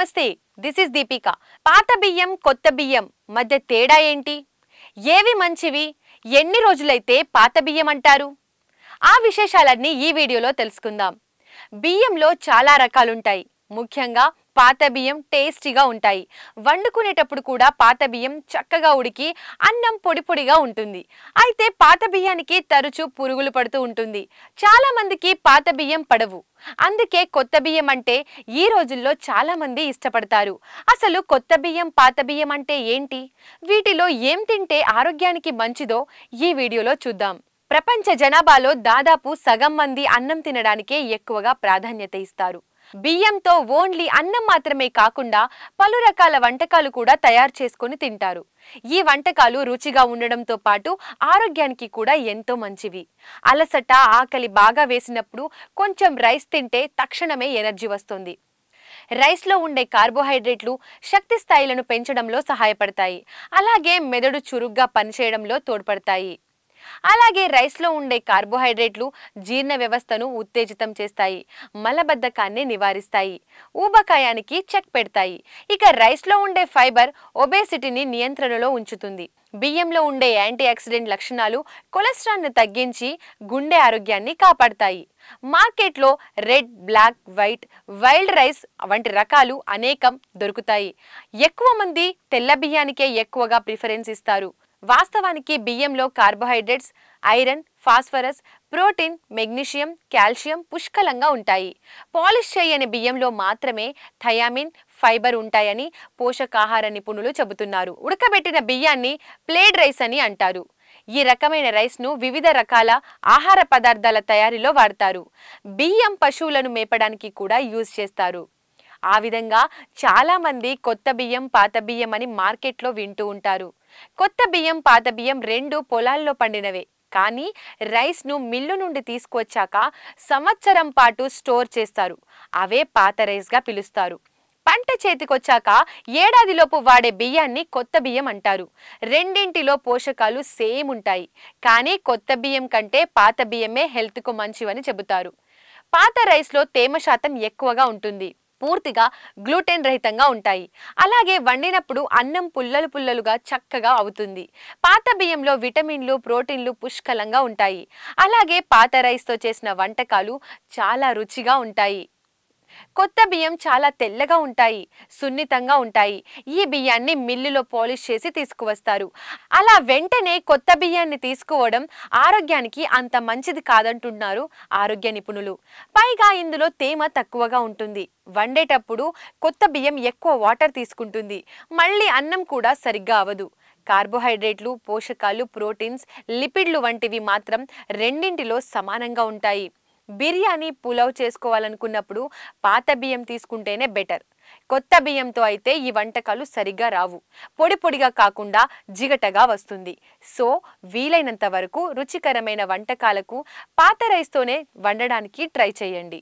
నమస్తే this is Deepika పాత బియ్యం కొత్త బియ్యం మధ్య తేడా ఏంటి ఏవి మంచివి ఎన్ని రోజులైతే పాత బియ్యం అంటారు ఆ విశేషాలన్నీ ఈ వీడియోలో తెలుసుకుందాం బియ్యంలో చాలా రకాలుంటాయి ముఖ్యంగా పాత బియ్యం టేస్టీగా ఉంటాయి వండుకునేటప్పుడు కూడా పాత బియ్యం చక్కగా ఉడికి అన్నం పొడి పొడిగా ఉంటుంది అయితే పాత బియ్యానికి తరచూ పురుగులు పడుతూ ఉంటుంది చాలామందికి పాత బియ్యం పడవు అందుకే కొత్త బియ్యం అంటే ఈ రోజుల్లో చాలామంది ఇష్టపడతారు అసలు కొత్త బియ్యం పాత బియ్యం అంటే ఏంటి వీటిలో ఏం తింటే ఆరోగ్యానికి మంచిదో ఈ వీడియోలో చూద్దాం ప్రపంచ జనాభాలో దాదాపు సగం మంది అన్నం తినడానికే ఎక్కువగా ప్రాధాన్యత ఇస్తారు బియ్యంతో ఓన్లీ అన్నం మాత్రమే కాకుండా పలు రకాల వంటకాలు కూడా తయారు చేసుకుని తింటారు ఈ వంటకాలు రుచిగా ఉండడంతో పాటు ఆరోగ్యానికి కూడా ఎంతో మంచివి అలసట ఆకలి బాగా వేసినప్పుడు కొంచెం రైస్ తింటే తక్షణమే ఎనర్జీ వస్తుంది రైస్లో ఉండే కార్బోహైడ్రేట్లు శక్తి స్థాయిలను పెంచడంలో సహాయపడతాయి అలాగే మెదడు చురుగ్గా పనిచేయడంలో తోడ్పడతాయి అలాగే రైస్లో ఉండే కార్బోహైడ్రేట్లు జీర్ణ వ్యవస్థను ఉత్తేజితం చేస్తాయి మలబద్ధకాన్ని నివారిస్తాయి ఊబకాయానికి చెక్ పెడతాయి ఇక రైస్లో ఉండే ఫైబర్ ఒబేసిటీని నియంత్రణలో ఉంచుతుంది బియ్యంలో ఉండే యాంటీ ఆక్సిడెంట్ లక్షణాలు కొలెస్ట్రాల్ను తగ్గించి గుండె ఆరోగ్యాన్ని కాపాడతాయి మార్కెట్లో red black white wild rice వంటి రకాలు అనేకం దొరుకుతాయి ఎక్కువ మంది తెల్ల బియ్యానికే ఎక్కువగా ప్రిఫరెన్స్ ఇస్తారు వాస్తవానికి బియ్యంలో carbohydrates iron phosphorus protein magnesium calcium పుష్కలంగా ఉంటాయి పాలిష్ చేయని బియ్యంలో మాత్రమే థయామిన్ ఫైబర్ ఉంటాయని పోషకాహార నిపుణులు చెబుతున్నారు ఉడకబెట్టిన బియ్యాన్ని ప్లేడ్ రైస్ అని అంటారు ఈ రకమైన రైస్ను వివిధ రకాల ఆహార పదార్థాల తయారీలో వాడతారు బియ్యం పశువులను మేపడానికి కూడా యూజ్ చేస్తారు ఆ విధంగా చాలామంది కొత్త బియ్యం పాత బియ్యం అని మార్కెట్లో వింటూ ఉంటారు కొత్త బియ్యం పాత బియ్యం రెండు పొలాల్లో పండినవే కానీ రైస్ను మిల్లు నుండి తీసుకువచ్చాక సంవత్సరం పాటు స్టోర్ చేస్తారు అవే పాత రైస్గా పిలుస్తారు పంట చేతికొచ్చాక ఏడాదిలోపు వాడే బియ్యాన్ని కొత్త బియ్యం అంటారు రెండింటిలో పోషకాలు సేమ్ ఉంటాయి కానీ కొత్త బియ్యం కంటే పాత బియ్యమే హెల్త్కు మంచివని చెబుతారు పాత రైస్లో తేమ శాతం ఎక్కువగా ఉంటుంది పూర్తిగా గ్లూటెన్ రహితంగా ఉంటాయి అలాగే వండినప్పుడు అన్నం పుల్లలు పుల్లలుగా చక్కగా అవుతుంది పాత బియ్యంలో విటమిన్లు ప్రోటీన్లు పుష్కలంగా ఉంటాయి అలాగే పాత రైస్తో చేసిన వంటకాలు చాలా రుచిగా ఉంటాయి కొత్త బియ్యం చాలా తెల్లగా ఉంటాయి సున్నితంగా ఉంటాయి ఈ బియ్యాన్ని మిల్లులో పాలిష్ చేసి తీసుకువస్తారు అలా వెంటనే కొత్త బియ్యాన్ని తీసుకోవడం ఆరోగ్యానికి అంత మంచిది కాదంటున్నారు ఆరోగ్య నిపుణులు పైగా ఇందులో తేమ తక్కువగా ఉంటుంది వండేటప్పుడు కొత్త బియ్యం ఎక్కువ వాటర్ తీసుకుంటుంది మళ్ళీ అన్నం కూడా సరిగ్గా అవదు కార్బోహైడ్రేట్లు పోషకాలు ప్రోటీన్స్ లిపిడ్లు వంటివి మాత్రం రెండింటిలో సమానంగా ఉంటాయి బిర్యానీ పులావ్ చేసుకోవాలనుకున్నప్పుడు పాత బియ్యం తీసుకుంటేనే బెటర్ కొత్త బియ్యంతో అయితే ఈ వంటకాలు సరిగ్గా రావు పొడి పొడిగా కాకుండా జిగటగా వస్తుంది సో వీలైనంత వరకు రుచికరమైన వంటకాలకు పాత రైస్తోనే వండడానికి ట్రై చేయండి